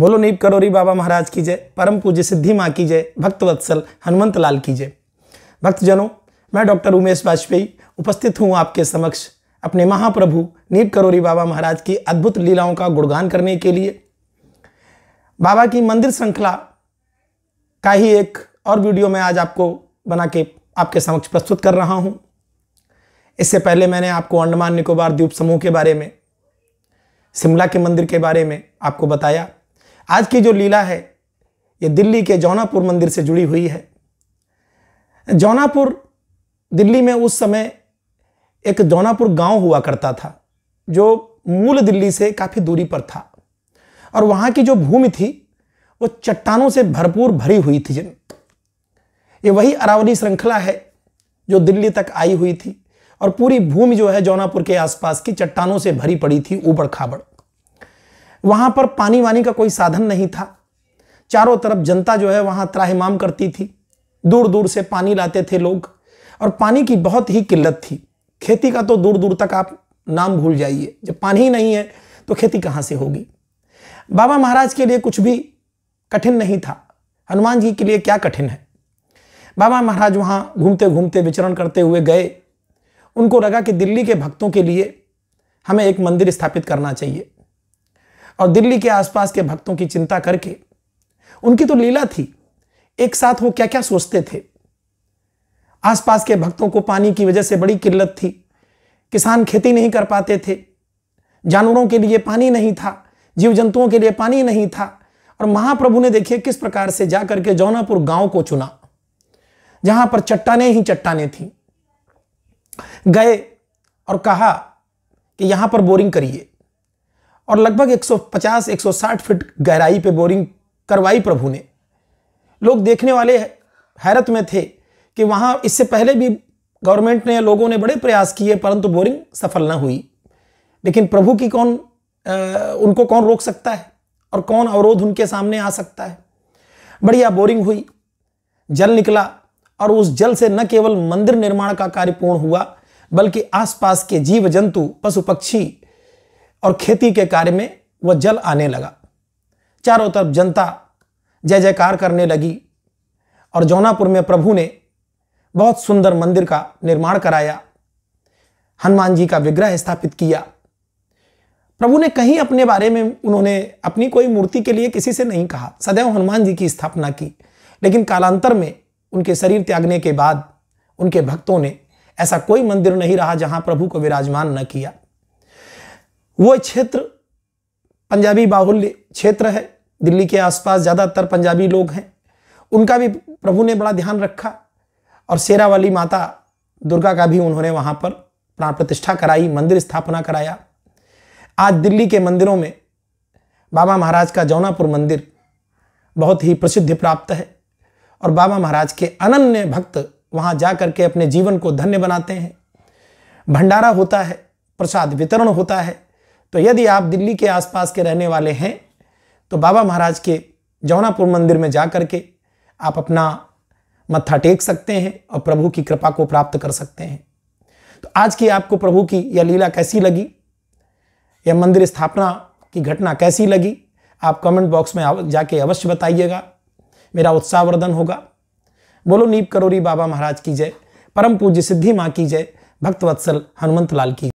बोलो नीप करोरी बाबा महाराज की जय परम पूज्य सिद्धि माँ की जय भक्त वत्सल हनुमंत लाल की जय भक्तजनों मैं डॉक्टर उमेश वाजपेयी उपस्थित हूँ आपके समक्ष अपने महाप्रभु नीप करोरी बाबा महाराज की अद्भुत लीलाओं का गुणगान करने के लिए बाबा की मंदिर श्रृंखला का ही एक और वीडियो मैं आज आपको बना के आपके समक्ष प्रस्तुत कर रहा हूँ इससे पहले मैंने आपको अंडमान निकोबार द्वीप समूह के बारे में शिमला के मंदिर के बारे में आपको बताया आज की जो लीला है ये दिल्ली के जौनापुर मंदिर से जुड़ी हुई है जौनापुर दिल्ली में उस समय एक जौनापुर गांव हुआ करता था जो मूल दिल्ली से काफ़ी दूरी पर था और वहाँ की जो भूमि थी वो चट्टानों से भरपूर भरी हुई थी ये वही अरावली श्रृंखला है जो दिल्ली तक आई हुई थी और पूरी भूमि जो है जौनापुर के आसपास की चट्टानों से भरी पड़ी थी ऊबड़ खाबड़ वहां पर पानी वानी का कोई साधन नहीं था चारों तरफ जनता जो है वहां त्राहिमाम करती थी दूर दूर से पानी लाते थे लोग और पानी की बहुत ही किल्लत थी खेती का तो दूर दूर तक आप नाम भूल जाइए जब पानी ही नहीं है तो खेती कहाँ से होगी बाबा महाराज के लिए कुछ भी कठिन नहीं था हनुमान जी के लिए क्या कठिन है बाबा महाराज वहाँ घूमते घूमते विचरण करते हुए गए उनको लगा कि दिल्ली के भक्तों के लिए हमें एक मंदिर स्थापित करना चाहिए और दिल्ली के आसपास के भक्तों की चिंता करके उनकी तो लीला थी एक साथ वो क्या क्या सोचते थे आसपास के भक्तों को पानी की वजह से बड़ी किल्लत थी किसान खेती नहीं कर पाते थे जानवरों के लिए पानी नहीं था जीव जंतुओं के लिए पानी नहीं था और महाप्रभु ने देखिए किस प्रकार से जाकर के जौनापुर गांव को चुना जहां पर चट्टाने ही चट्टाने थी गए और कहा कि यहां पर बोरिंग करिए और लगभग 150-160 फीट गहराई पे बोरिंग करवाई प्रभु ने लोग देखने वाले हैरत में थे कि वहाँ इससे पहले भी गवर्नमेंट ने लोगों ने बड़े प्रयास किए परंतु बोरिंग सफल ना हुई लेकिन प्रभु की कौन आ, उनको कौन रोक सकता है और कौन अवरोध उनके सामने आ सकता है बढ़िया बोरिंग हुई जल निकला और उस जल से न केवल मंदिर निर्माण का कार्य पूर्ण हुआ बल्कि आसपास के जीव जंतु पशु पक्षी और खेती के कार्य में वह जल आने लगा चारों तरफ जनता जय जयकार करने लगी और जौनापुर में प्रभु ने बहुत सुंदर मंदिर का निर्माण कराया हनुमान जी का विग्रह स्थापित किया प्रभु ने कहीं अपने बारे में उन्होंने अपनी कोई मूर्ति के लिए किसी से नहीं कहा सदैव हनुमान जी की स्थापना की लेकिन कालांतर में उनके शरीर त्यागने के बाद उनके भक्तों ने ऐसा कोई मंदिर नहीं रहा जहां प्रभु को विराजमान न किया वो क्षेत्र पंजाबी बाहुल्य क्षेत्र है दिल्ली के आसपास ज़्यादातर पंजाबी लोग हैं उनका भी प्रभु ने बड़ा ध्यान रखा और शेरावाली वाली माता दुर्गा का भी उन्होंने वहाँ पर प्राण प्रतिष्ठा कराई मंदिर स्थापना कराया आज दिल्ली के मंदिरों में बाबा महाराज का जौनापुर मंदिर बहुत ही प्रसिद्धि प्राप्त है और बाबा महाराज के अनन्य भक्त वहाँ जा कर के अपने जीवन को धन्य बनाते हैं भंडारा होता है प्रसाद वितरण होता है तो यदि आप दिल्ली के आसपास के रहने वाले हैं तो बाबा महाराज के जौनापुर मंदिर में जा कर के आप अपना मत्था टेक सकते हैं और प्रभु की कृपा को प्राप्त कर सकते हैं तो आज की आपको प्रभु की यह लीला कैसी लगी यह मंदिर स्थापना की घटना कैसी लगी आप कमेंट बॉक्स में जाके अवश्य बताइएगा मेरा उत्साहवर्धन होगा बोलो नीप करोरी बाबा महाराज की जय परम पूज्य सिद्धि माँ की जय भक्तवत्सल हनुमंत लाल की